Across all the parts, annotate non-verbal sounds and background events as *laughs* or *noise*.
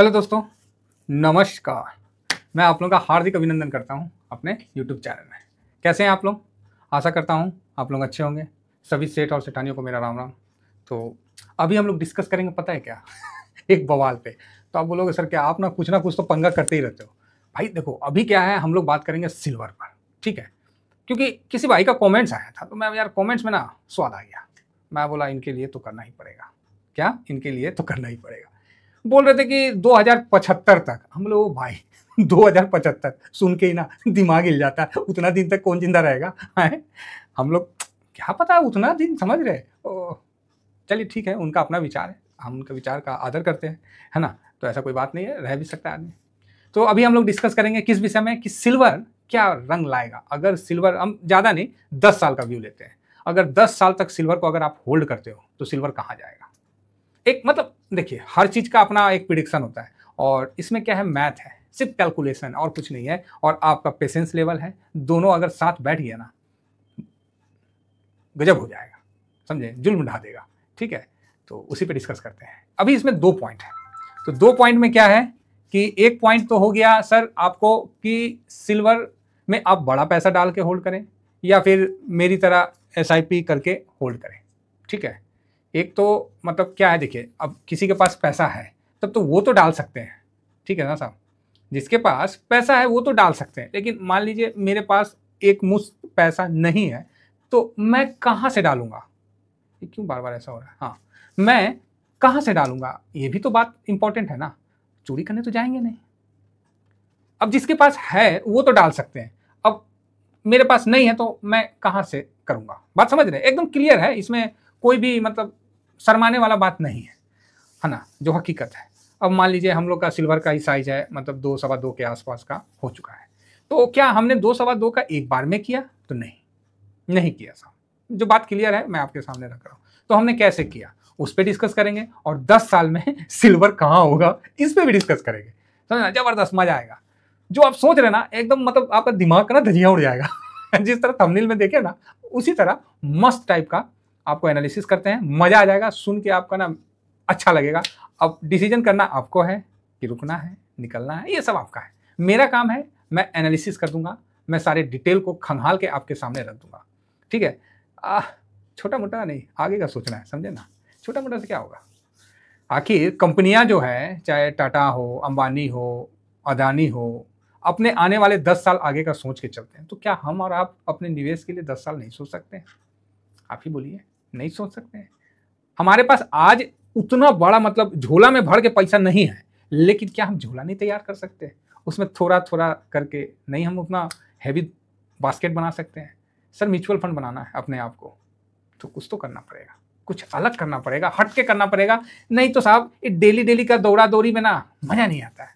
Hello दोस्तों नमस्कार मैं आप लोगों का हार्दिक अभिनंदन करता हूं अपने यूट्यूब चैनल में कैसे हैं आप लोग आशा करता हूं आप लोग अच्छे होंगे सभी सेठ और सेठानियों को मेरा राम राम तो अभी हम लोग डिस्कस करेंगे पता है क्या *laughs* एक बवाल पे तो आप बोलोगे सर क्या आप ना कुछ ना कुछ तो पंगा करते ही रहते हो भाई देखो अभी क्या है हम लोग बात करेंगे सिल्वर पर ठीक है क्योंकि किसी भाई का कॉमेंट्स आया था तो मैं यार कॉमेंट्स में ना स्वाद आ गया मैं बोला इनके लिए तो करना ही पड़ेगा क्या इनके लिए तो करना ही पड़ेगा बोल रहे थे कि 2075 तक हम लोग भाई 2075 *laughs* सुन के ही ना दिमाग हिल जाता है उतना दिन तक कौन जिंदा रहेगा है? हम लोग क्या पता है उतना दिन समझ रहे चलिए ठीक है उनका अपना विचार है हम उनके विचार का आदर करते हैं है ना तो ऐसा कोई बात नहीं है रह भी सकता है आदमी तो अभी हम लोग डिस्कस करेंगे किस विषय में कि सिल्वर क्या रंग लाएगा अगर सिल्वर हम ज़्यादा नहीं दस साल का व्यू लेते हैं अगर दस साल तक सिल्वर को अगर आप होल्ड करते हो तो सिल्वर कहाँ जाएगा एक मतलब देखिए हर चीज़ का अपना एक प्रिडिक्शन होता है और इसमें क्या है मैथ है सिर्फ कैलकुलेशन और कुछ नहीं है और आपका पेशेंस लेवल है दोनों अगर साथ बैठ गया ना गजब हो जाएगा समझे जुल्म ढा देगा ठीक है तो उसी पे डिस्कस करते हैं अभी इसमें दो पॉइंट है तो दो पॉइंट में क्या है कि एक पॉइंट तो हो गया सर आपको कि सिल्वर में आप बड़ा पैसा डाल के होल्ड करें या फिर मेरी तरह एस करके होल्ड करें ठीक है एक तो मतलब क्या है देखिए अब किसी के पास पैसा है तब तो वो तो डाल सकते हैं ठीक है ना साहब जिसके पास पैसा है वो तो डाल सकते हैं लेकिन मान लीजिए मेरे पास एक मुश्त पैसा नहीं है तो मैं कहाँ से डालूंगा ये क्यों बार बार ऐसा हो रहा है हाँ मैं कहाँ से डालूंगा ये भी तो बात इंपॉर्टेंट है ना चोरी करने तो जाएंगे नहीं अब जिसके पास है वो तो डाल सकते हैं अब मेरे पास नहीं है तो मैं कहाँ से करूँगा बात समझ रहे एकदम क्लियर है इसमें कोई भी मतलब शर्माने वाला बात नहीं है है ना जो हकीकत है अब मान लीजिए हम लोग का सिल्वर का ही साइज है मतलब दो सवा दो के आसपास का हो चुका है तो क्या हमने दो सवा दो का एक बार में किया तो नहीं नहीं किया साहब जो बात क्लियर है मैं आपके सामने रख रहा हूँ तो हमने कैसे किया उस पर डिस्कस करेंगे और दस साल में *laughs* सिल्वर कहाँ होगा इस पर भी डिस्कस करेंगे समझना जबरदस्त मजा आएगा जो आप सोच रहे ना एकदम मतलब आपका दिमाग का ना धजिया उड़ जाएगा *laughs* जिस तरह थंबनेल में देखे ना उसी तरह मस्त टाइप का आपको एनालिसिस करते हैं मज़ा आ जाएगा सुन के आपका ना अच्छा लगेगा अब डिसीजन करना आपको है कि रुकना है निकलना है ये सब आपका है मेरा काम है मैं एनालिसिस कर दूंगा मैं सारे डिटेल को खंगाल के आपके सामने रख दूंगा ठीक है छोटा मोटा नहीं आगे का सोचना है समझे ना छोटा मोटा से क्या होगा आखिर कंपनियां जो है चाहे टाटा हो अंबानी हो अदानी हो अपने आने वाले दस साल आगे का सोच के चलते हैं तो क्या हम और आप अपने निवेश के लिए दस साल नहीं सोच सकते हैं आप ही बोलिए नहीं सोच सकते हमारे पास आज उतना बड़ा मतलब झोला में भर के पैसा नहीं है लेकिन क्या हम झोला नहीं तैयार कर सकते उसमें थोड़ा थोड़ा करके नहीं हम उतना हैवी बास्केट बना सकते हैं सर म्यूचुअल फंड बनाना है अपने आप को तो कुछ तो करना पड़ेगा कुछ अलग करना पड़ेगा हट के करना पड़ेगा नहीं तो साहब ये डेली डेली का दौड़ा दौड़ी में ना मज़ा नहीं आता है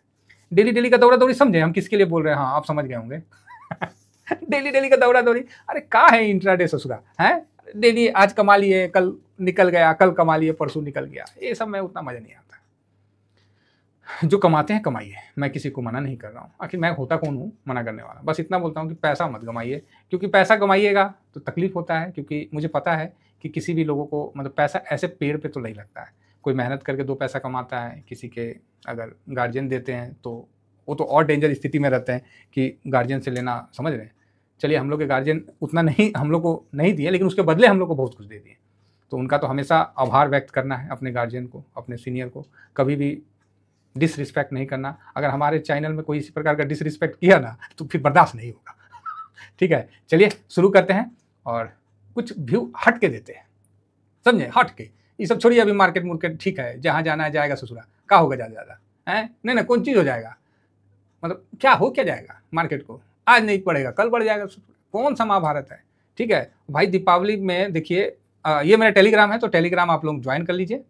डेली डेली का दौड़ा दौड़ी समझे हम किसके लिए बोल रहे हैं हाँ आप समझ गए होंगे *laughs* डेली डेली का दौड़ा दौड़ी अरे का है इंट्राडे ससुरा है डेली आज कमा लिए कल निकल गया कल कमा लिए परसों निकल गया ये सब में उतना मज़ा नहीं आता जो कमाते हैं कमाइए मैं किसी को मना नहीं कर रहा हूँ आखिर मैं होता कौन हूँ मना करने वाला बस इतना बोलता हूँ कि पैसा मत कमाइए क्योंकि पैसा कमाइएगा तो तकलीफ़ होता है क्योंकि मुझे पता है कि किसी भी लोगों को मतलब पैसा ऐसे पेड़ पे तो नहीं लगता है कोई मेहनत करके दो पैसा कमाता है किसी के अगर गार्जियन देते हैं तो वो तो और डेंजर स्थिति में रहते हैं कि गार्जियन से लेना समझ रहे हैं चलिए हम लोग के गार्जियन उतना नहीं हम लोग को नहीं दिए लेकिन उसके बदले हम लोग को बहुत कुछ दे दिए तो उनका तो हमेशा आभार व्यक्त करना है अपने गार्जियन को अपने सीनियर को कभी भी डिसरिस्पेक्ट नहीं करना अगर हमारे चैनल में कोई इसी प्रकार का डिसरिस्पेक्ट किया ना तो फिर बर्दाश्त नहीं होगा *laughs* ठीक है चलिए शुरू करते हैं और कुछ व्यू हट के देते हैं समझे हट के ये सब छोड़िए अभी मार्केट मुर्केट ठीक है जहाँ जाना है जाएगा ससुरा का होगा ज़्यादा ज़्यादा है नहीं ना कौन चीज़ हो जाएगा मतलब क्या हो क्या जाएगा मार्केट को आज नहीं पड़ेगा कल बढ़ जाएगा कौन सा महाभारत है ठीक है भाई दीपावली में देखिए ये मेरा टेलीग्राम है तो टेलीग्राम आप लोग ज्वाइन कर लीजिए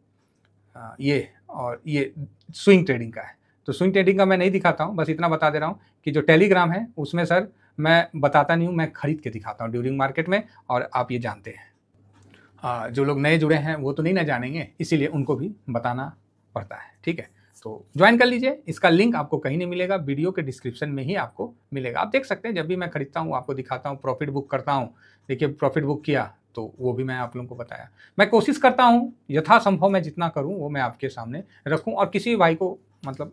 ये और ये स्विंग ट्रेडिंग का है तो स्विंग ट्रेडिंग का मैं नहीं दिखाता हूँ बस इतना बता दे रहा हूँ कि जो टेलीग्राम है उसमें सर मैं बताता नहीं हूँ मैं खरीद के दिखाता हूँ ड्यूरिंग मार्केट में और आप ये जानते हैं जो लोग नए जुड़े हैं वो तो नहीं ना जानेंगे इसीलिए उनको भी बताना पड़ता है ठीक है तो ज्वाइन कर लीजिए इसका लिंक आपको कहीं नहीं मिलेगा वीडियो के डिस्क्रिप्शन में ही आपको मिलेगा आप देख सकते हैं जब भी मैं खरीदता हूँ आपको दिखाता हूँ प्रॉफिट बुक करता हूँ देखिए प्रॉफिट बुक किया तो वो भी मैं आप लोगों को बताया मैं कोशिश करता हूँ यथासंभव मैं जितना करूँ वो मैं आपके सामने रखूँ और किसी भी भाई को मतलब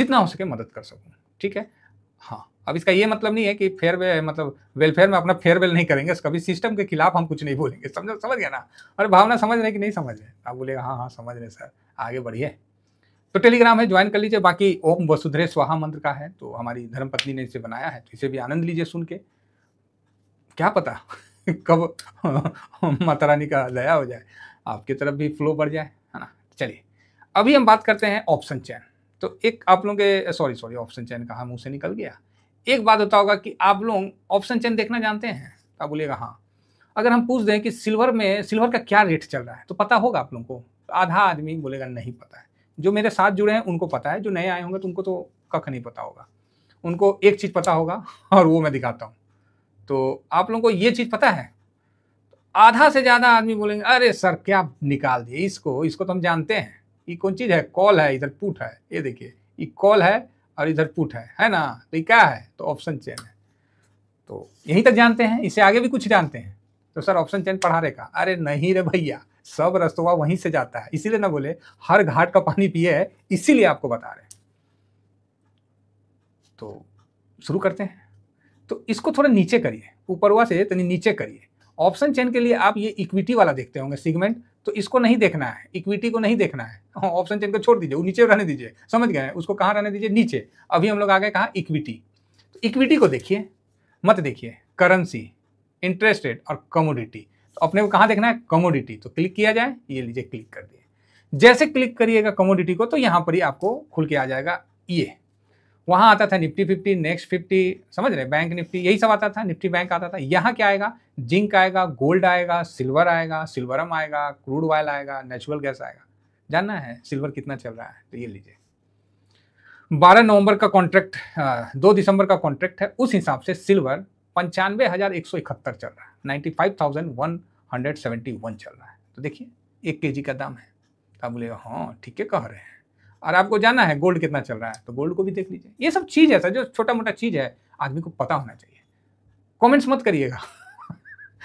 जितना हो सके मदद कर सकूँ ठीक है हाँ अब इसका ये मतलब नहीं है कि फेयरवेल मतलब वेलफेयर में अपना फेयरवेल नहीं करेंगे कभी सिस्टम के खिलाफ हम कुछ नहीं बोलेंगे समझो समझ गया ना अरे भावना समझ रहे कि नहीं समझ रहे आप बोलेगा हाँ हाँ समझ रहे सर आगे बढ़िए तो टेलीग्राम है ज्वाइन कर लीजिए बाकी ओम वसुधरे स्वाहा मंत्र का है तो हमारी धर्मपत्नी ने इसे बनाया है तो इसे भी आनंद लीजिए सुन के क्या पता *laughs* कब *laughs* माता रानी का दया हो जाए आपकी तरफ भी फ्लो बढ़ जाए है ना चलिए अभी हम बात करते हैं ऑप्शन चैन तो एक आप लोगों के सॉरी सॉरी ऑप्शन चैन कहा मुँह से निकल गया एक बात होता होगा कि आप लोग ऑप्शन चैन देखना जानते हैं तो आप बोलिएगा हाँ अगर हम पूछ दें कि सिल्वर में सिल्वर का क्या रेट चल रहा है तो पता होगा आप लोगों को आधा आदमी बोलेगा नहीं पता है जो मेरे साथ जुड़े हैं उनको पता है जो नए आए होंगे तो उनको तो कख नहीं पता होगा उनको एक चीज़ पता होगा *laughs* और वो मैं दिखाता हूँ तो आप लोगों को ये चीज़ पता है आधा से ज़्यादा आदमी बोलेंगे अरे सर क्या निकाल दिए इसको इसको तो हम जानते हैं ये कौन चीज़ है कॉल है इधर पुट है ये देखिए ये कॉल है और इधर पुट है है ना तो ये क्या है तो ऑप्शन चेन है तो यहीं तक जानते हैं इससे आगे भी कुछ जानते हैं तो सर ऑप्शन चेन पढ़ा रहे का अरे नहीं रे भैया सब रस्तवा वहीं से जाता है इसीलिए ना बोले हर घाट का पानी पिए है इसीलिए आपको बता रहे तो शुरू करते हैं तो इसको थोड़ा नीचे करिए ऊपरवा से तो नीचे करिए ऑप्शन चेन के लिए आप ये इक्विटी वाला देखते होंगे सीगमेंट तो इसको नहीं देखना है इक्विटी को नहीं देखना है ऑप्शन हाँ, चेन को छोड़ दीजिए वो नीचे रहने दीजिए समझ गए उसको कहाँ रहने दीजिए नीचे अभी हम लोग आ गए कहाँ इक्विटी तो इक्विटी को देखिए मत देखिए करेंसी इंटरेस्ट रेट और कमोडिटी तो अपने को कहाँ देखना है कमोडिटी तो क्लिक किया जाए ये लीजिए क्लिक कर दिए जैसे क्लिक करिएगा कमोडिटी को तो यहाँ पर ही आपको खुल के आ जाएगा ये वहाँ आता था निफ्टी फिफ्टी नेक्स्ट फिफ्टी समझ रहे बैंक निफ्टी यही सब आता था निफ्टी बैंक आता था यहाँ क्या आएगा जिंक आएगा गोल्ड आएगा सिल्वर आएगा सिल्वरम आएगा क्रूड ऑयल आएगा नेचुरल गैस आएगा जानना है सिल्वर कितना चल रहा है तो ये लीजिए 12 नवंबर का कॉन्ट्रैक्ट 2 दिसंबर का कॉन्ट्रैक्ट है उस हिसाब से सिल्वर पंचानवे हज़ार एक सौ इकहत्तर चल रहा है 95,171 चल रहा है तो देखिए एक के का दाम है तो आप बोले हाँ ठीक है कह रहे हैं और आपको जाना है गोल्ड कितना चल रहा है तो गोल्ड को भी देख लीजिए ये सब चीज़ है सर जो छोटा मोटा चीज़ है आदमी को पता होना चाहिए कमेंट्स मत करिएगा *laughs*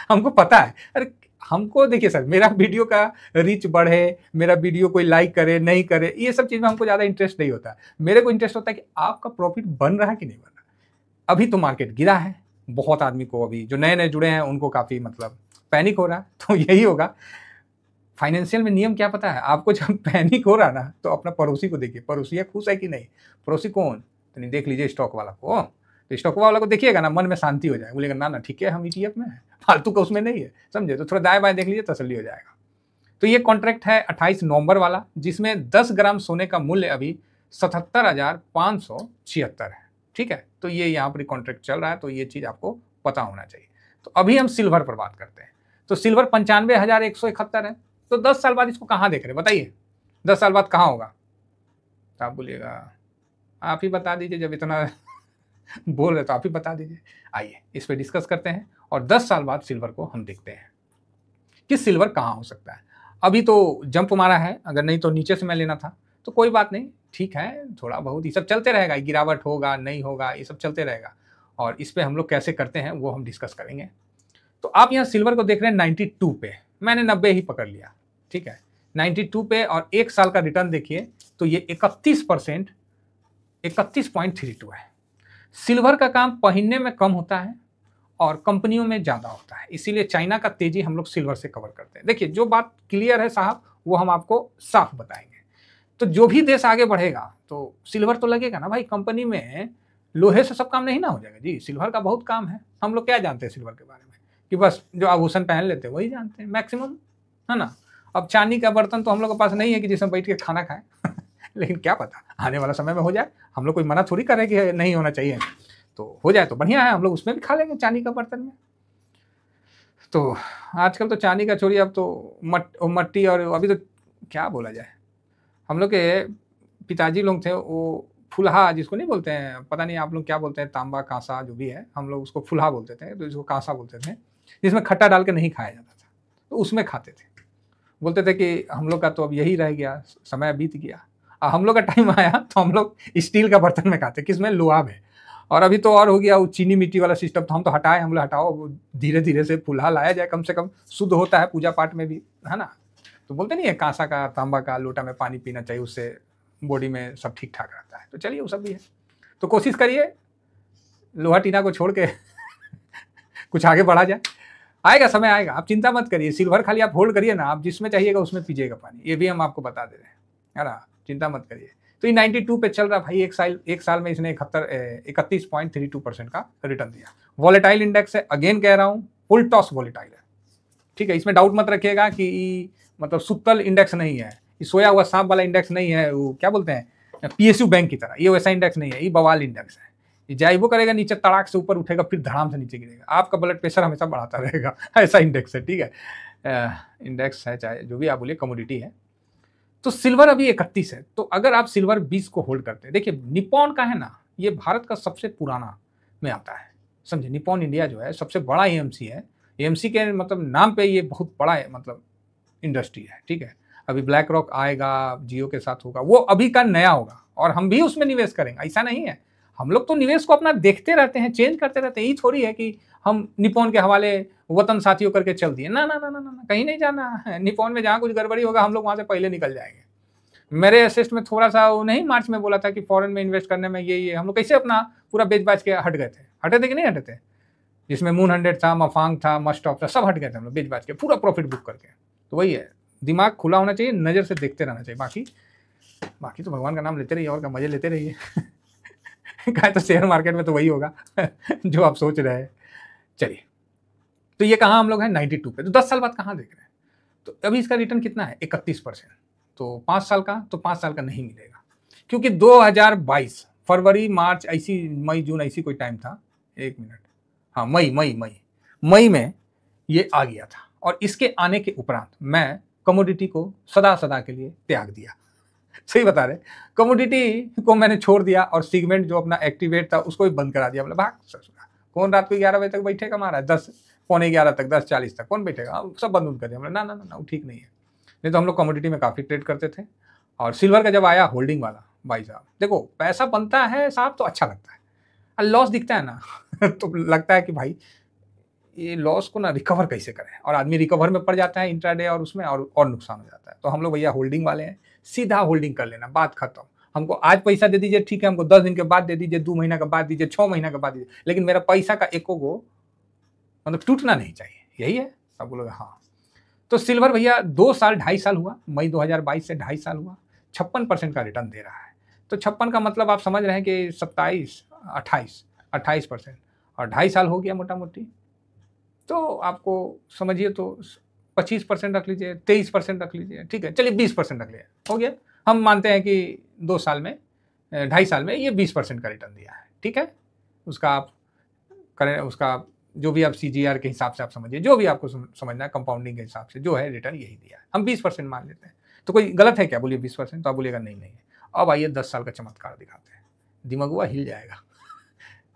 हमको पता है अरे हमको देखिए सर मेरा वीडियो का रीच बढ़े मेरा वीडियो कोई लाइक करे नहीं करे ये सब चीज़ में हमको ज़्यादा इंटरेस्ट नहीं होता मेरे को इंटरेस्ट होता है कि आपका प्रॉफिट बन रहा है कि नहीं बन रहा अभी तो मार्केट गिरा है बहुत आदमी को अभी जो नए नए जुड़े हैं उनको काफ़ी मतलब पैनिक हो रहा है तो यही होगा फाइनेंशियल में नियम क्या पता है आपको जब *laughs* पैनिक हो रहा ना तो अपना पड़ोसी को देखिए पड़ोसिया खुश है कि नहीं पड़ोसी कौन तो नहीं देख लीजिए स्टॉक वाला को तो स्टॉक वाला को देखिएगा ना मन में शांति हो जाएगा बोलेगा ना ना ठीक है हम ई e में है फालतू का उसमें नहीं है समझे तो थोड़ा दाएँ बाएँ देख लीजिए तसली हो जाएगा तो ये कॉन्ट्रैक्ट है 28 नवंबर वाला जिसमें 10 ग्राम सोने का मूल्य अभी सतहत्तर हज़ार पाँच सौ छिहत्तर है ठीक है तो ये यहाँ पर कॉन्ट्रैक्ट चल रहा है तो ये चीज़ आपको पता होना चाहिए तो अभी हम सिल्वर पर बात करते हैं तो सिल्वर पंचानवे हज़ार एक सौ इकहत्तर है तो दस साल बाद इसको कहाँ देख रहे बताइए दस साल बाद कहाँ होगा तो आप बोलिएगा आप ही बता दीजिए जब इतना *laughs* बोल रहे तो आप ही बता दीजिए आइए इस पर डिस्कस करते हैं और दस साल बाद सिल्वर को हम देखते हैं कि सिल्वर कहाँ हो सकता है अभी तो जंप मारा है अगर नहीं तो नीचे से मैं लेना था तो कोई बात नहीं ठीक है थोड़ा बहुत ये सब चलते रहेगा गिरावट होगा नहीं होगा ये सब चलते रहेगा और इस पर हम लोग कैसे करते हैं वो हम डिस्कस करेंगे तो आप यहाँ सिल्वर को देख रहे हैं नाइन्टी टू पे मैंने नब्बे ही पकड़ लिया ठीक है नाइन्टी टू पे और एक साल का रिटर्न देखिए तो ये इकतीस परसेंट इकतीस पॉइंट थ्री टू है सिल्वर का काम पहनने में कम होता है और कंपनियों में ज़्यादा होता है इसीलिए चाइना का तेजी हम लोग सिल्वर से कवर करते हैं देखिए जो बात क्लियर है साहब वो हम आपको साफ बताएंगे तो जो भी देश आगे बढ़ेगा तो सिल्वर तो लगेगा ना भाई कंपनी में लोहे से सब काम नहीं ना हो जाएगा जी सिल्वर का बहुत काम है हम लोग क्या जानते हैं सिल्वर के बारे में कि बस जो आभूषण पहन लेते हैं वही जानते हैं मैक्सिमम है ना अब चांदी का बर्तन तो हम लोग के पास नहीं है कि जिसमें बैठ के खाना खाएं *laughs* लेकिन क्या पता आने वाला समय में हो जाए हम लोग कोई मना थोड़ी कर रहे कि नहीं होना चाहिए तो हो जाए तो बढ़िया है हम लोग उसमें भी खा लेंगे चांदी का बर्तन में तो आजकल तो चांदी का चोरी अब तो मट मट्टी और अभी तो क्या बोला जाए हम लोग के पिताजी लोग थे वो फुलहा जिसको नहीं बोलते हैं पता नहीं आप लोग क्या बोलते हैं तांबा कांसा जो भी है हम लोग उसको फुलहा बोलते थे तो जिसको कांसा बोलते थे जिसमें खट्टा डाल के नहीं खाया जाता था तो उसमें खाते थे बोलते थे कि हम लोग का तो अब यही रह गया समय बीत गया और हम लोग का टाइम आया तो हम लोग स्टील का बर्तन में खाते किसमें लोहा है और अभी तो और हो गया वो चीनी मिट्टी वाला सिस्टम तो हम तो हटाए हम लोग हटाओ धीरे धीरे से फुलहा लाया जाए कम से कम शुद्ध होता है पूजा पाठ में भी है ना तो बोलते नहीं है कांसा का तांबा का लोटा में पानी पीना चाहिए उससे बॉडी में सब ठीक ठाक रहता है तो चलिए वो सब भी है तो कोशिश करिए लोहा टीना को छोड़ के *laughs* कुछ आगे बढ़ा जाए आएगा समय आएगा आप चिंता मत करिए सिल्वर खाली आप होल्ड करिए ना आप जिसमें चाहिएगा उसमें पीजिएगा पानी ये भी हम आपको बता दे रहे हैं है ना चिंता मत करिए तो ये 92 पे चल रहा भाई एक साल एक साल में इसने इकहत्तर इकतीस पॉइंट थ्री टू परसेंट का रिटर्न दिया वॉलेटाइल इंडेक्स है अगेन कह रहा हूँ फुल टॉस वॉलेटाइल है ठीक है इसमें डाउट मत रखिएगा कि मतलब सुतल इंडेक्स नहीं है ये सोया हुआ सांप वाला इंडेक्स नहीं है वो क्या बोलते हैं पीएसयू बैंक की तरह ये वैसा इंडेक्स नहीं है ये बवाल इंडेक्स है ये जाइबो करेगा नीचे तड़ाक से ऊपर उठेगा फिर धड़ाम से नीचे गिरेगा आपका ब्लड प्रेशर हमेशा बढ़ाता रहेगा *laughs* ऐसा इंडेक्स है ठीक है इंडेक्स है चाहे जो भी आप बोलिए कमोडिटी है तो सिल्वर अभी इकतीस है तो अगर आप सिल्वर बीस को होल्ड करते हैं देखिए निपोन का है ना ये भारत का सबसे पुराना में आता है समझे निपोन इंडिया जो है सबसे बड़ा ए है ए के मतलब नाम पे ये बहुत बड़ा है मतलब इंडस्ट्री है ठीक है अभी ब्लैक रॉक आएगा जियो के साथ होगा वो अभी का नया होगा और हम भी उसमें निवेश करेंगे ऐसा नहीं है हम लोग तो निवेश को अपना देखते रहते हैं चेंज करते रहते हैं यही थोड़ी है कि हम निपोन के हवाले वतन साथियों करके चल दिए ना ना ना ना ना कहीं नहीं जाना है *laughs* निपोन में जहाँ कुछ गड़बड़ी होगा हम लोग वहाँ से पहले निकल जाएंगे मेरे असिस्ट में थोड़ा सा वो नहीं मार्च में बोला था कि फॉरेन में इन्वेस्ट करने में ये ये हम लोग कैसे अपना पूरा बेच बाज के हट गए थे हटे थे कि नहीं हटे थे जिसमें मून हंड्रेड था मफांग था मस्ट ऑफ था सब हट गए थे हम लोग बेच बाज के पूरा प्रॉफिट बुक करके तो वही है दिमाग खुला होना चाहिए नज़र से देखते रहना चाहिए बाकी बाकी तो भगवान का नाम लेते रहिए और का मज़े लेते रहिए *laughs* कहा तो शेयर मार्केट में तो वही होगा *laughs* जो आप सोच रहे हैं चलिए तो ये कहाँ हम लोग हैं नाइन्टी टू पे तो दस साल बाद कहाँ देख रहे हैं तो अभी इसका रिटर्न कितना है इकतीस परसेंट तो पाँच साल का तो पाँच साल का नहीं मिलेगा क्योंकि 2022 फरवरी मार्च ऐसी मई जून ऐसी कोई टाइम था एक मिनट हाँ मई मई मई मई में ये आ गया था और इसके आने के उपरांत मैं कमोडिटी को सदा सदा के लिए त्याग दिया सही बता रहे कमोडिटी को मैंने छोड़ दिया और सीगमेंट जो अपना एक्टिवेट था उसको भी बंद करा दिया मतलब भाग हाँ, ससुरा कौन रात को ग्यारह बजे तक बैठेगा महाराज दस पौने ग्यारह तक दस चालीस तक कौन बैठेगा हाँ, सब बंद उन कर दिया मतलब ना ना ना ना ठीक नहीं है नहीं तो हम लोग कमोडिटी में काफ़ी ट्रेड करते थे और सिल्वर का जब आया होल्डिंग वाला भाई साहब देखो पैसा बनता है साहब तो अच्छा लगता है लॉस दिखता है ना *laughs* तो लगता है कि भाई ये लॉस को ना रिकवर कैसे करें और आदमी रिकवर में पड़ जाता है इंट्राडे और उसमें और और नुकसान हो जाता है तो हम लोग भैया होल्डिंग वाले हैं सीधा होल्डिंग कर लेना बात खत्म हमको आज पैसा दे दीजिए ठीक है हमको दस दिन के बाद दे दीजिए दो महीना के बाद दीजिए छः महीना के बाद दीजिए लेकिन मेरा पैसा का एको गो मतलब टूटना नहीं चाहिए यही है सब लोग हाँ तो सिल्वर भैया दो साल ढाई साल हुआ मई 2022 से ढाई साल हुआ छप्पन परसेंट का रिटर्न दे रहा है तो छप्पन का मतलब आप समझ रहे हैं कि सत्ताईस अट्ठाईस अट्ठाईस परसेंट और ढाई साल हो गया मोटा मोटी तो आपको समझिए तो पच्चीस परसेंट रख लीजिए तेईस परसेंट रख लीजिए ठीक है चलिए बीस परसेंट रख लीजिए हो गया हम मानते हैं कि दो साल में ढाई साल में ये बीस परसेंट का रिटर्न दिया है ठीक है उसका आप करें उसका जो भी आप सी के हिसाब से आप समझिए जो भी आपको समझना है कंपाउंडिंग के हिसाब से जो है रिटर्न यही दिया है हम बीस परसेंट मान लेते हैं तो कोई गलत है क्या बोलिए बीस परसेंट तो आप बोलिएगा नहीं नहीं अब आइए दस साल का चमत्कार दिखाते हैं दिमाग हुआ हिल जाएगा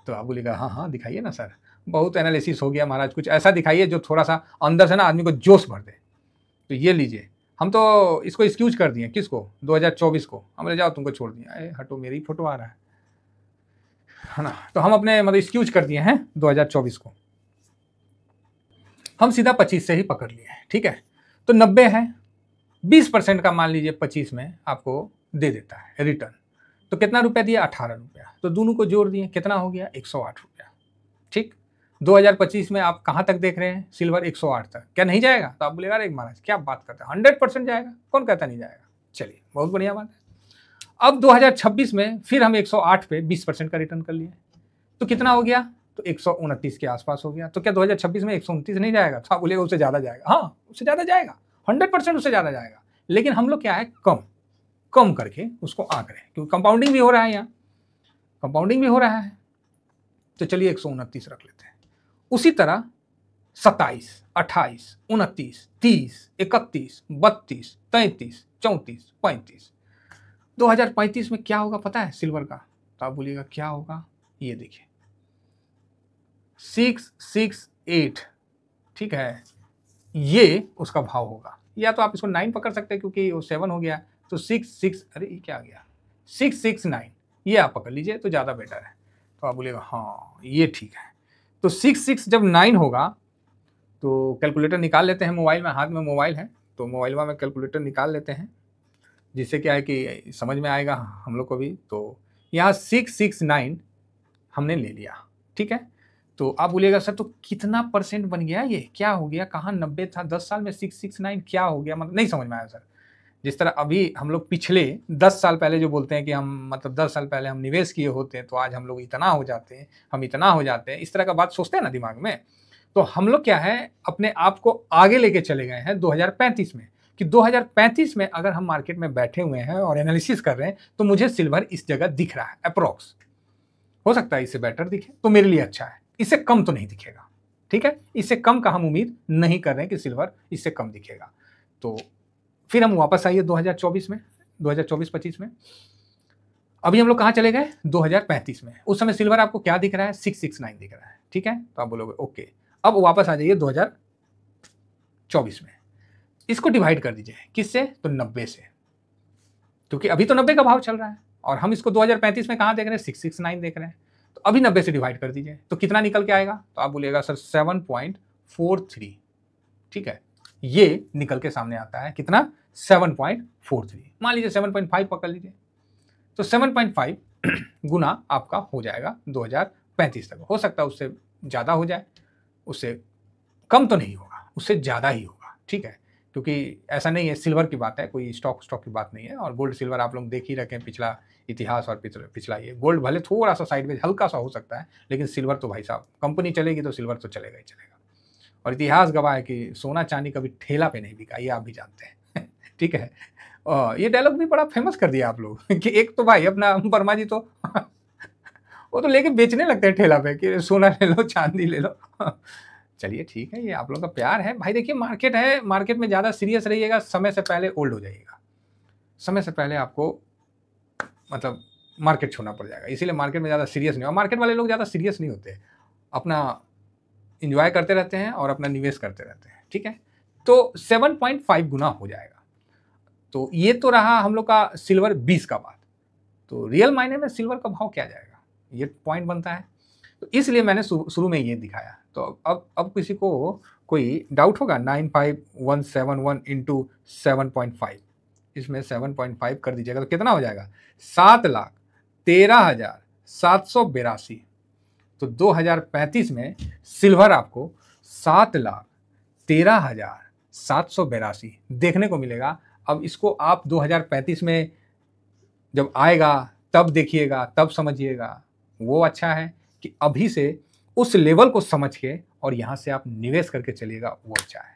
तो आप बोलेगा हाँ हाँ दिखाइए ना सर बहुत एनालिसिस हो गया महाराज कुछ ऐसा दिखाइए जो थोड़ा सा अंदर से ना आदमी को जोश भर दे तो ये लीजिए हम तो इसको एक्सक्यूज कर दिए किसको 2024 को हम ले जाओ तुमको छोड़ दिया अरे हटो मेरी फोटो आ रहा है है ना तो हम अपने मतलब एक्सक्यूज कर दिए हैं 2024 को हम सीधा 25 से ही पकड़ लिए हैं ठीक है तो 90 है 20 परसेंट का मान लीजिए 25 में आपको दे देता है रिटर्न तो कितना रुपया दिया अठारह रुपया तो दोनों को जोड़ दिए कितना हो गया एक सौ आठ रुपया ठीक 2025 में आप कहाँ तक देख रहे हैं सिल्वर 108 तक क्या नहीं जाएगा तो आप बोलेगा अरे एक महाराज क्या बात करते हैं हंड्रेड परसेंट जाएगा कौन कहता नहीं जाएगा चलिए बहुत बढ़िया बात है अब 2026 में फिर हम 108 पे 20 परसेंट का रिटर्न कर लिए तो कितना हो गया तो एक के आसपास हो गया तो क्या 2026 में एक नहीं जाएगा तो आप बोलेगा उससे ज़्यादा जाएगा हाँ उससे ज़्यादा जाएगा हंड्रेड उससे ज़्यादा जाएगा लेकिन हम लोग क्या है कम कम करके उसको आंक रहे हैं क्योंकि कंपाउंडिंग भी हो रहा है यहाँ कंपाउंडिंग भी हो रहा है तो चलिए एक रख लेते हैं उसी तरह सत्ताईस अट्ठाईस उनतीस तीस इकतीस बत्तीस तैंतीस चौंतीस पैंतीस 2035 में क्या होगा पता है सिल्वर का तो आप बोलिएगा क्या होगा ये देखिए सिक्स सिक्स एट ठीक है ये उसका भाव होगा या तो आप इसको नाइन पकड़ सकते हैं क्योंकि वो सेवन हो गया तो सिक्स सिक्स अरे ये क्या आ गया सिक्स सिक्स नाइन ये आप पकड़ लीजिए तो ज़्यादा बेटर है तो आप बोलेगा हाँ ये ठीक है तो सिक्स सिक्स जब नाइन होगा तो कैलकुलेटर निकाल लेते हैं मोबाइल में हाथ में मोबाइल है तो मोबाइल में कैलकुलेटर निकाल लेते हैं जिससे क्या है कि समझ में आएगा हम लोग को भी तो यहाँ सिक्स सिक्स नाइन हमने ले लिया ठीक है तो आप बोलिएगा सर तो कितना परसेंट बन गया ये क्या हो गया कहाँ नब्बे था दस साल में सिक्स सिक्स नाइन क्या हो गया मतलब नहीं समझ में आया सर जिस तरह अभी हम लोग पिछले दस साल पहले जो बोलते हैं कि हम मतलब दस साल पहले हम निवेश किए होते हैं तो आज हम लोग इतना हो जाते हैं हम इतना हो जाते हैं इस तरह का बात सोचते हैं ना दिमाग में तो हम लोग क्या है अपने आप को आगे लेके चले गए हैं 2035 में कि 2035 में अगर हम मार्केट में बैठे हुए हैं और एनालिसिस कर रहे हैं तो मुझे सिल्वर इस जगह दिख रहा है अप्रॉक्स हो सकता है इससे बेटर दिखे तो मेरे लिए अच्छा है इससे कम तो नहीं दिखेगा ठीक है इससे कम का हम उम्मीद नहीं कर रहे हैं कि सिल्वर इससे कम दिखेगा तो फिर हम वापस आइए 2024 में 2024-25 में अभी हम लोग कहाँ चले गए 2035 में उस समय सिल्वर आपको क्या दिख रहा है नाइन दिख रहा है ठीक है तो आप बोलोगे ओके अब वापस आ जाइए 2024 में इसको डिवाइड कर दीजिए किससे तो नब्बे से क्योंकि अभी तो नब्बे का भाव चल रहा है और हम इसको 2035 में कहाँ देख रहे हैं नाइन देख रहे हैं तो अभी नब्बे से डिवाइड कर दीजिए तो कितना निकल के आएगा तो आप बोलिएगा सर सेवन ठीक है ये निकल के सामने आता है कितना सेवन पॉइंट फोर थ्री मान लीजिए सेवन पॉइंट फाइव पकड़ लीजिए तो सेवन पॉइंट फाइव *clears throat* गुना आपका हो जाएगा दो हज़ार पैंतीस तक हो सकता है उससे ज़्यादा हो जाए उससे कम तो नहीं होगा उससे ज़्यादा ही होगा ठीक है क्योंकि ऐसा नहीं है सिल्वर की बात है कोई स्टॉक स्टॉक की बात नहीं है और गोल्ड सिल्वर आप लोग देख ही रखें पिछला इतिहास और पिछला ये गोल्ड भले थोड़ा सा साइड में हल्का सा हो सकता है लेकिन सिल्वर तो भाई साहब कंपनी चलेगी तो सिल्वर तो चलेगा ही चलेगा और इतिहास गवाह है कि सोना चांदी कभी ठेला पे नहीं बिका ये आप भी जानते हैं ठीक है और ये डायलॉग भी बड़ा फेमस कर दिया आप लोग *laughs* कि एक तो भाई अपना वर्मा जी तो *laughs* वो तो लेके बेचने लगते हैं ठेला पे कि सोना ले लो चांदी ले लो *laughs* चलिए ठीक है ये आप लोग का प्यार है भाई देखिए मार्केट है मार्केट में ज़्यादा सीरियस रहिएगा समय से पहले ओल्ड हो जाइएगा समय से पहले आपको मतलब मार्केट छोड़ना पड़ जाएगा इसीलिए मार्केट में ज़्यादा सीरियस नहीं हो मार्केट वाले लोग ज़्यादा सीरियस नहीं होते अपना इन्जॉय करते रहते हैं और अपना निवेश करते रहते हैं ठीक है तो फाइव गुना हो जाएगा तो ये तो रहा हम लोग का सिल्वर बीस का बात तो रियल मायने में सिल्वर का भाव क्या जाएगा ये पॉइंट बनता है तो इसलिए मैंने शुरू में ये दिखाया तो अब अब अब किसी को कोई डाउट होगा nine five one seven one into seven point five इसमें सेवन पॉइंट फाइव कर दीजिएगा तो कितना हो जाएगा सात लाख तेरह हज़ार सात सौ बेरासी तो दो हज़ार पैंतीस में सिल्वर आपको सात लाख तेरह हज़ार सात सौ बेरासी देखने को मिलेगा अब इसको आप 2035 में जब आएगा तब देखिएगा तब समझिएगा वो अच्छा है कि अभी से उस लेवल को समझ के और यहाँ से आप निवेश करके चलिएगा वो अच्छा है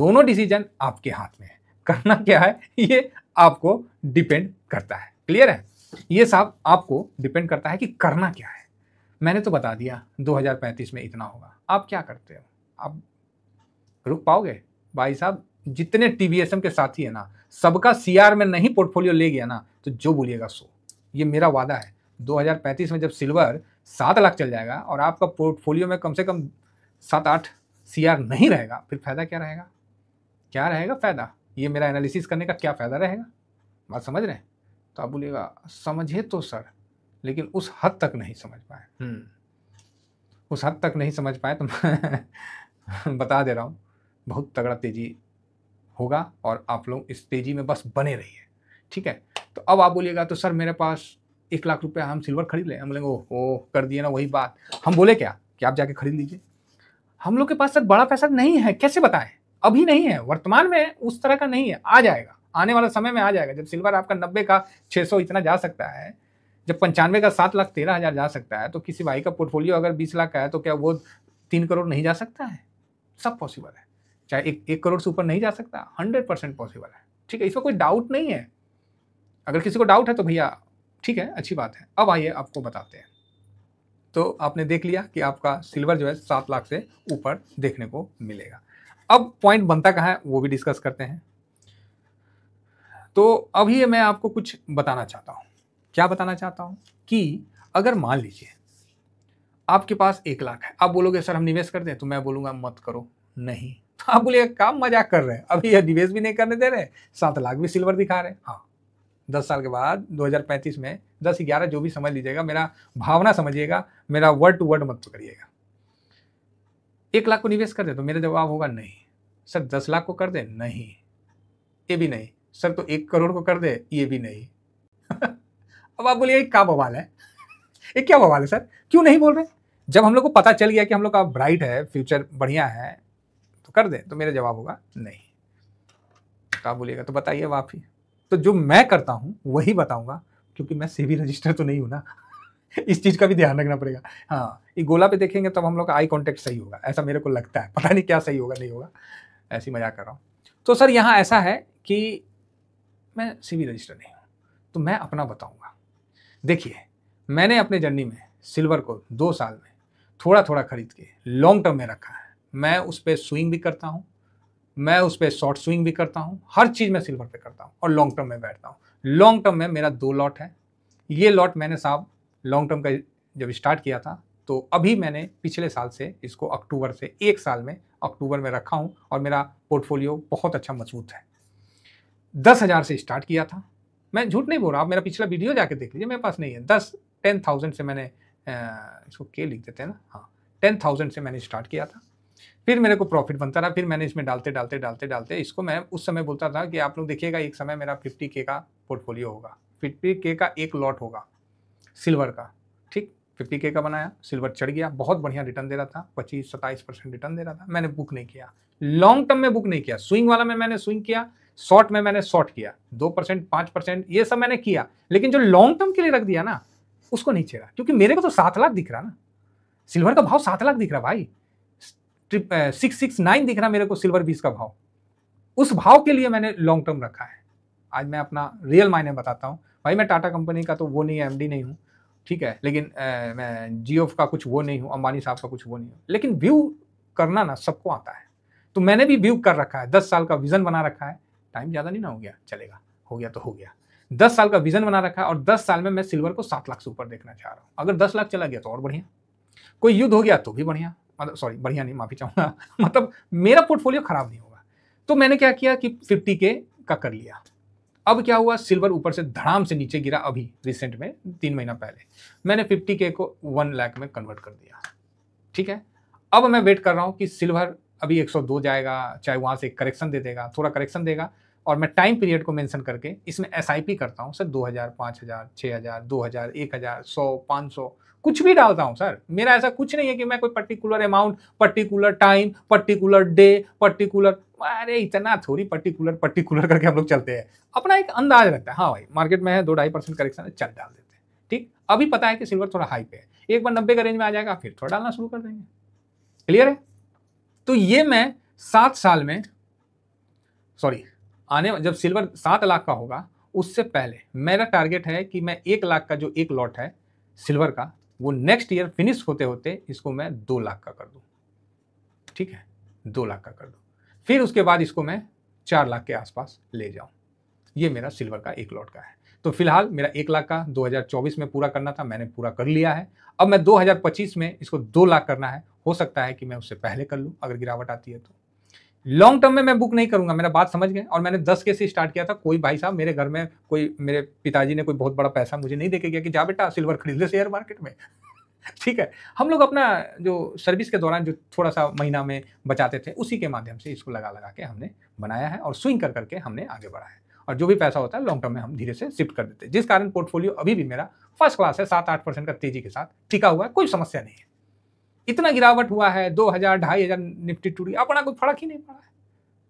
दोनों डिसीजन आपके हाथ में है करना क्या है ये आपको डिपेंड करता है क्लियर है ये साहब आपको डिपेंड करता है कि करना क्या है मैंने तो बता दिया 2035 में इतना होगा आप क्या करते हो आप रुक पाओगे भाई साहब जितने टीवीएसएम के साथी है ना सबका सीआर में नहीं पोर्टफोलियो ले गया ना तो जो बोलिएगा सो ये मेरा वादा है 2035 में जब सिल्वर सात लाख चल जाएगा और आपका पोर्टफोलियो में कम से कम सात आठ सीआर नहीं रहेगा फिर फायदा क्या रहेगा क्या रहेगा फायदा ये मेरा एनालिसिस करने का क्या फायदा रहेगा बात समझ रहे हैं तो आप बोलिएगा समझे तो सर लेकिन उस हद तक नहीं समझ पाए हम्म। उस हद तक नहीं समझ पाए तो मैं *laughs* बता दे रहा हूँ बहुत तगड़ा तेजी होगा और आप लोग इस तेज़ी में बस बने रहिए ठीक है तो अब आप बोलिएगा तो सर मेरे पास एक लाख रुपया हम सिल्वर खरीद लें हम बोलेंगे ओह ओ कर दिए ना वही बात हम बोले क्या कि आप जाके खरीद लीजिए हम लोग के पास सर बड़ा पैसा नहीं है कैसे बताएं अभी नहीं है वर्तमान में उस तरह का नहीं है आ जाएगा आने वाला समय में आ जाएगा जब सिल्वर आपका नब्बे का छः सौ इतना जा सकता है जब पंचानवे का सात लाख तेरह हज़ार जा सकता है तो किसी भाई का पोर्टफोलियो अगर बीस लाख का है तो क्या वो तीन करोड़ नहीं जा सकता है सब पॉसिबल है चाहे एक एक करोड़ से ऊपर नहीं जा सकता हंड्रेड परसेंट पॉसिबल है ठीक है इसमें कोई डाउट नहीं है अगर किसी को डाउट है तो भैया ठीक है अच्छी बात है अब आइए आपको बताते हैं तो आपने देख लिया कि आपका सिल्वर जो है सात लाख से ऊपर देखने को मिलेगा अब पॉइंट बनता कहाँ है वो भी डिस्कस करते हैं तो अभी मैं आपको कुछ बताना चाहता हूँ क्या बताना चाहता हूँ कि अगर मान लीजिए आपके पास एक लाख है आप बोलोगे सर हम निवेश कर दें तो मैं बोलूँगा मत करो नहीं आप बोलिए काम मजाक कर रहे हैं अभी यह निवेश भी नहीं करने दे रहे सात लाख भी सिल्वर दिखा रहे हैं हाँ दस साल के बाद 2035 में दस ग्यारह जो भी समझ लीजिएगा मेरा भावना समझिएगा मेरा वर्ड टू वर्ड मत करिएगा एक लाख को निवेश कर दे तो मेरा जवाब होगा नहीं सर दस लाख को कर दे नहीं ये भी नहीं सर तो एक करोड़ को कर दे ये भी नहीं *laughs* अब आप बोलिए क्या बवाल है ये क्या बवाल है सर क्यों नहीं बोल रहे जब हम लोग को पता चल गया कि हम लोग का ब्राइट है फ्यूचर बढ़िया है कर दें तो मेरा जवाब होगा नहीं क्या बोलेगा बोलिएगा तो बताइए ही तो जो मैं करता हूँ वही बताऊँगा क्योंकि मैं सीवी रजिस्टर तो नहीं हूँ ना *laughs* इस चीज़ का भी ध्यान रखना पड़ेगा हाँ ये गोला पे देखेंगे तब हम लोग का आई कॉन्टेक्ट सही होगा ऐसा मेरे को लगता है पता नहीं क्या सही होगा नहीं होगा ऐसी मजाक कर रहा हूँ तो सर यहाँ ऐसा है कि मैं सिविल रजिस्टर नहीं हूँ तो मैं अपना बताऊँगा देखिए मैंने अपने जर्नी में सिल्वर को दो साल में थोड़ा थोड़ा खरीद के लॉन्ग टर्म में रखा है मैं उस पर स्विंग भी करता हूँ मैं उस पर शॉर्ट स्विंग भी करता हूँ हर चीज़ मैं सिल्वर पे करता हूँ और लॉन्ग टर्म में बैठता हूँ लॉन्ग टर्म में मेरा दो लॉट है ये लॉट मैंने साहब लॉन्ग टर्म का जब स्टार्ट किया था तो अभी मैंने पिछले साल से इसको अक्टूबर से एक साल में अक्टूबर में रखा हूँ और मेरा पोर्टफोलियो बहुत अच्छा मजबूत है दस हज़ार से स्टार्ट किया था मैं झूठ नहीं बोल रहा आप मेरा पिछला वीडियो जाके देख लीजिए मेरे पास नहीं है दस टेन थाउजेंड से मैंने इसको के लिख देते हैं ना हाँ टेन थाउजेंड से मैंने स्टार्ट किया था फिर मेरे को प्रॉफिट बनता रहा फिर मैंने इसमें डालते डालते डालते डालते इसको मैं उस समय बोलता था कि आप लोग देखिएगा एक समय मेरा फिफ्टी के का पोर्टफोलियो होगा फिफ्टी के का एक लॉट होगा सिल्वर का ठीक फिफ्टी के का बनाया सिल्वर चढ़ गया बहुत बढ़िया रिटर्न दे रहा था पच्चीस सत्ताईस परसेंट रिटर्न दे रहा था मैंने बुक नहीं किया लॉन्ग टर्म में बुक नहीं किया स्विंग वाला में मैंने स्विंग किया शॉर्ट में मैंने शॉर्ट किया दो परसेंट पांच परसेंट ये सब मैंने किया लेकिन जो लॉन्ग टर्म के लिए रख दिया ना उसको नहीं छेड़ा क्योंकि मेरे को तो सात लाख दिख रहा ना सिल्वर का भाव सात लाख दिख रहा भाई ट्रिप सिक्स सिक्स नाइन दिख रहा मेरे को सिल्वर बीस का भाव उस भाव के लिए मैंने लॉन्ग टर्म रखा है आज मैं अपना रियल मायने बताता हूँ भाई मैं टाटा कंपनी का तो वो नहीं है एम नहीं हूँ ठीक है लेकिन ए, eh, मैं जियो का कुछ वो नहीं हूँ अंबानी साहब का कुछ वो नहीं हूँ लेकिन व्यू करना ना सबको आता है तो मैंने भी व्यू कर रखा है दस साल का विजन बना रखा है टाइम ज़्यादा नहीं ना हो गया चलेगा हो गया तो हो गया दस साल का विजन बना रखा है और दस साल में मैं सिल्वर को सात लाख से ऊपर देखना चाह रहा हूँ अगर दस लाख चला गया तो और बढ़िया कोई युद्ध हो गया तो भी बढ़िया मतलब सॉरी बढ़िया नहीं माफी चाहूंगा *laughs* मतलब मेरा पोर्टफोलियो खराब नहीं होगा तो मैंने क्या किया कि फिफ्टी के का कर लिया अब क्या हुआ सिल्वर ऊपर से धड़ाम से नीचे गिरा अभी रिसेंट में तीन महीना पहले मैंने फिफ्टी के को वन लाख में कन्वर्ट कर दिया ठीक है अब मैं वेट कर रहा हूँ कि सिल्वर अभी एक जाएगा चाहे वहाँ से करेक्शन दे देगा थोड़ा करेक्शन देगा और मैं टाइम पीरियड को मेंशन करके इसमें एस करता हूँ सर दो हज़ार 6000 हज़ार छः हज़ार दो हज़ार एक हज़ार सौ सौ कुछ भी डालता हूँ सर मेरा ऐसा कुछ नहीं है कि मैं कोई particular amount particular time particular day particular अरे इतना थोड़ी पर्टिकुलर पर्टिकुलर *laughs* करके हम लोग चलते हैं अपना एक अंदाज रहता है हाँ भाई मार्केट में है दो ढाई परसेंट करेक्शन है चल डाल देते हैं ठीक अभी पता है कि सिल्वर थोड़ा हाई पे है एक बार नब्बे का रेंज में आ जाएगा फिर थोड़ा डालना शुरू कर देंगे क्लियर है तो ये मैं सात साल में सॉरी आने जब सिल्वर सात लाख का होगा उससे पहले मेरा टारगेट है कि मैं एक लाख का जो एक लॉट है सिल्वर का वो नेक्स्ट ईयर फिनिश होते होते इसको मैं दो लाख का कर दूँ ठीक है दो लाख का कर दूँ फिर उसके बाद इसको मैं चार लाख के आसपास ले जाऊँ ये मेरा सिल्वर का एक लॉट का है तो फिलहाल मेरा एक लाख का 2024 में पूरा करना था मैंने पूरा कर लिया है अब मैं 2025 में इसको दो लाख करना है हो सकता है कि मैं उससे पहले कर लूँ अगर गिरावट आती है तो लॉन्ग टर्म में मैं बुक नहीं करूंगा मेरा बात समझ गए और मैंने दस के से स्टार्ट किया था कोई भाई साहब मेरे घर में कोई मेरे पिताजी ने कोई बहुत बड़ा पैसा मुझे नहीं देके गया कि जा बेटा सिल्वर खरीद ले शेयर मार्केट में *laughs* ठीक है हम लोग अपना जो सर्विस के दौरान जो थोड़ा सा महीना में बचाते थे उसी के माध्यम से इसको लगा लगा के हमने बनाया है और स्विंग कर करके हमने आगे बढ़ा है और जो भी पैसा होता है लॉन्ग टर्म में हम धीरे से शिफ्ट कर देते हैं जिस कारण पोर्टफोलियो अभी भी मेरा फर्स्ट क्लास है सात आठ परसेंट का तेजी के साथ टिका हुआ है कोई समस्या नहीं है इतना गिरावट हुआ है दो हजार ढाई हजार निफ्टी टूटी अपना कोई फर्क ही नहीं पड़ा है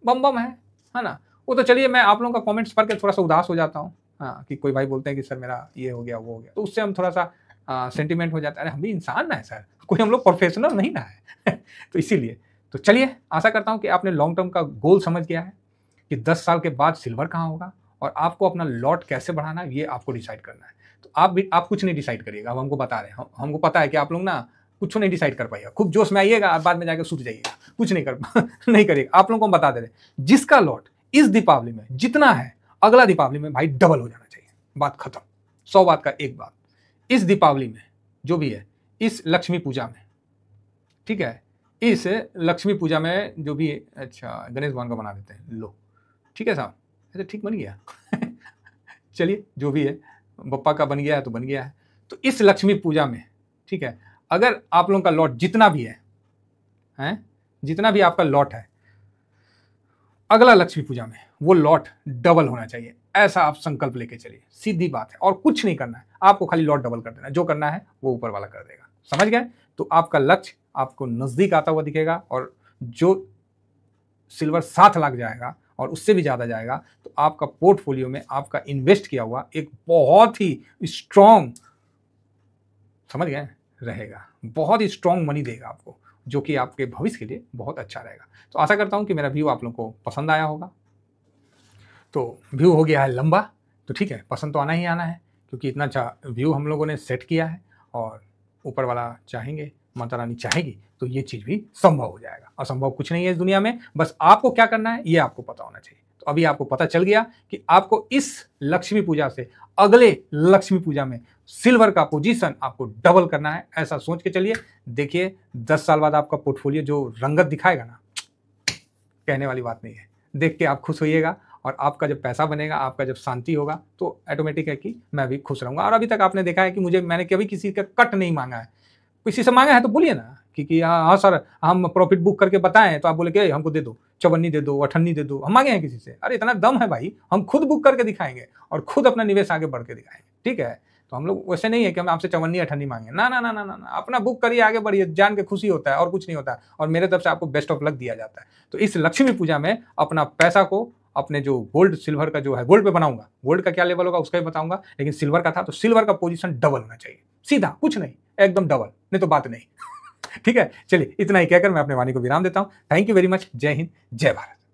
बम बम है है ना वो तो चलिए मैं आप लोगों का कॉमेंट्स पढ़ के थोड़ा सा उदास हो जाता हूँ हाँ कि कोई भाई बोलते हैं कि सर मेरा ये हो गया वो हो गया तो उससे हम थोड़ा सा सेंटिमेंट हो जाता है अरे हम भी इंसान ना है सर कोई हम लोग प्रोफेशनल नहीं ना है *laughs* तो इसीलिए तो चलिए आशा करता हूँ कि आपने लॉन्ग टर्म का गोल समझ गया है कि 10 साल के बाद सिल्वर कहाँ होगा और आपको अपना लॉट कैसे बढ़ाना है ये आपको डिसाइड करना है तो आप भी आप कुछ नहीं डिसाइड करिएगा हम हमको बता रहे हैं हम, हमको पता है कि आप लोग ना कुछ नहीं डिसाइड कर पाएगा खूब जोश में आइएगा आप बाद में जाकर सूट जाइएगा कुछ नहीं कर *laughs* नहीं करेगा आप लोगों को हम बता दे रहे जिसका लॉट इस दीपावली में जितना है अगला दीपावली में भाई डबल हो जाना चाहिए बात खत्म सौ बात का एक बात इस दीपावली में जो भी है इस लक्ष्मी पूजा में ठीक है इस लक्ष्मी पूजा में जो भी अच्छा गणेश भगवान का बना देते हैं लो ठीक है साहब अच्छा ठीक बन गया *laughs* चलिए जो भी है बप्पा का बन गया है तो बन गया है तो इस लक्ष्मी पूजा में ठीक है अगर आप लोगों का लॉट जितना भी है हैं जितना भी आपका लॉट है अगला लक्ष्मी पूजा में वो लॉट डबल होना चाहिए ऐसा आप संकल्प लेके चलिए सीधी बात है और कुछ नहीं करना है आपको खाली लॉट डबल कर देना जो करना है वो ऊपर वाला कर देगा समझ गए तो आपका लक्ष्य आपको नज़दीक आता हुआ दिखेगा और जो सिल्वर सात लाख जाएगा और उससे भी ज़्यादा जाएगा तो आपका पोर्टफोलियो में आपका इन्वेस्ट किया हुआ एक बहुत ही स्ट्रॉन्ग समझ गए रहेगा बहुत ही स्ट्रॉन्ग मनी देगा आपको जो कि आपके भविष्य के लिए बहुत अच्छा रहेगा तो आशा करता हूँ कि मेरा व्यू आप लोगों को पसंद आया होगा तो व्यू हो गया है लंबा तो ठीक है पसंद तो आना ही आना है क्योंकि इतना अच्छा व्यू हम लोगों ने सेट किया है और ऊपर वाला चाहेंगे माता रानी चाहेगी तो ये चीज़ भी संभव हो जाएगा असंभव कुछ नहीं है इस दुनिया में बस आपको क्या करना है ये आपको पता होना चाहिए तो अभी आपको पता चल गया कि आपको इस लक्ष्मी पूजा से अगले लक्ष्मी पूजा में सिल्वर का पोजीशन आपको डबल करना है ऐसा सोच के चलिए देखिए दस साल बाद आपका पोर्टफोलियो जो रंगत दिखाएगा ना कहने वाली बात नहीं है देख के आप खुश होइएगा और आपका जब पैसा बनेगा आपका जब शांति होगा तो ऑटोमेटिक है कि मैं भी खुश रहूंगा और अभी तक आपने देखा है कि मुझे मैंने कभी किसी का कट नहीं मांगा है किसी से मांगा है तो बोलिए ना क्योंकि हाँ हाँ सर हम प्रॉफिट बुक करके बताएं तो आप बोले कि हमको दे दो चौवन्नी दे दो अठन्नी दे दो हम मांगे हैं किसी से अरे इतना दम है भाई हम खुद बुक करके दिखाएंगे और खुद अपना निवेश आगे बढ़ के दिखाएंगे ठीक है तो हम लोग वैसे नहीं है कि हम आपसे चौवन्नी अठन्नी मांगे ना ना ना ना ना अपना बुक करिए आगे बढ़िए जान के खुशी होता है और कुछ नहीं होता है और मेरे तरफ से आपको बेस्ट ऑफ लक दिया जाता है तो इस लक्ष्मी पूजा में अपना पैसा को अपने जो गोल्ड सिल्वर का जो है गोल्ड पे बनाऊंगा गोल्ड का क्या लेवल होगा उसका भी बताऊंगा लेकिन सिल्वर का था तो सिल्वर का पोजीशन डबल होना चाहिए सीधा कुछ नहीं एकदम डबल नहीं तो बात नहीं ठीक है चलिए इतना ही कहकर मैं अपने वाणी को विराम देता हूँ थैंक यू वेरी मच जय हिंद जय भारत